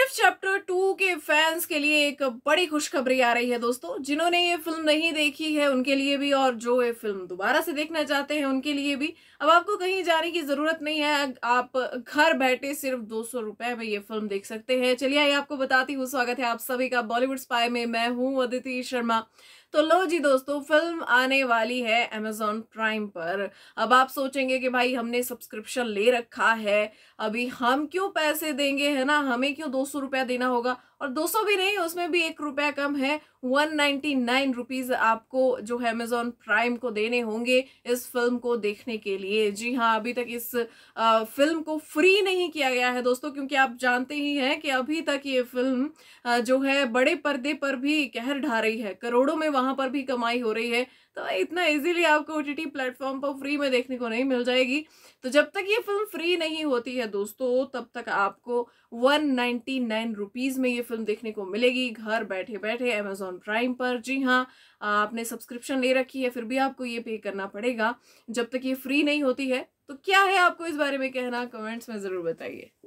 gift chapter two के fans के लिए एक बड़ी खुशखबरी आ रही है दोस्तों जिन्होंने ये फिल्म नहीं देखी है उनके लिए भी और जो ये फिल्म दोबारा से देखना चाहते हैं उनके लिए भी अब आपको कहीं जाने की ज़रूरत नहीं है आप घर बैठे सिर्फ दो सौ रुपए में ये फिल्म देख सकते हैं चलिए आइए आपको बताती हूँ स्वागत है आप सभी का बॉलीवुड स्पाई में मैं हूँ अदिति शर्मा तो लो जी दोस्तों फिल्म आने वाली है अमेजोन प्राइम पर अब आप सोचेंगे कि भाई हमने सब्सक्रिप्शन ले रखा है अभी हम क्यों पैसे देंगे है ना हमें क्यों दो सौ रुपया देना होगा और दो सौ भी नहीं उसमें भी एक रुपया कम है वन नाइन्टी नाइन रुपीज़ आपको जो है अमेजोन प्राइम को देने होंगे इस फिल्म को देखने के लिए जी हाँ अभी तक इस आ, फिल्म को फ्री नहीं किया गया है दोस्तों क्योंकि आप जानते ही हैं कि अभी तक ये फिल्म आ, जो है बड़े पर्दे पर भी कहर ढा रही है करोड़ों में वहाँ पर भी कमाई हो रही है तो इतना इजीली आपको ओ टी प्लेटफॉर्म पर फ्री में देखने को नहीं मिल जाएगी तो जब तक ये फिल्म फ्री नहीं होती है दोस्तों तब तक आपको वन नाइन्टी नाइन रुपीज़ में ये फिल्म देखने को मिलेगी घर बैठे बैठे अमेजोन अमेजोन प्राइम पर जी हाँ आपने सब्सक्रिप्शन ले रखी है फिर भी आपको ये पे करना पड़ेगा जब तक ये फ्री नहीं होती है तो क्या है आपको इस बारे में कहना कमेंट्स में ज़रूर बताइए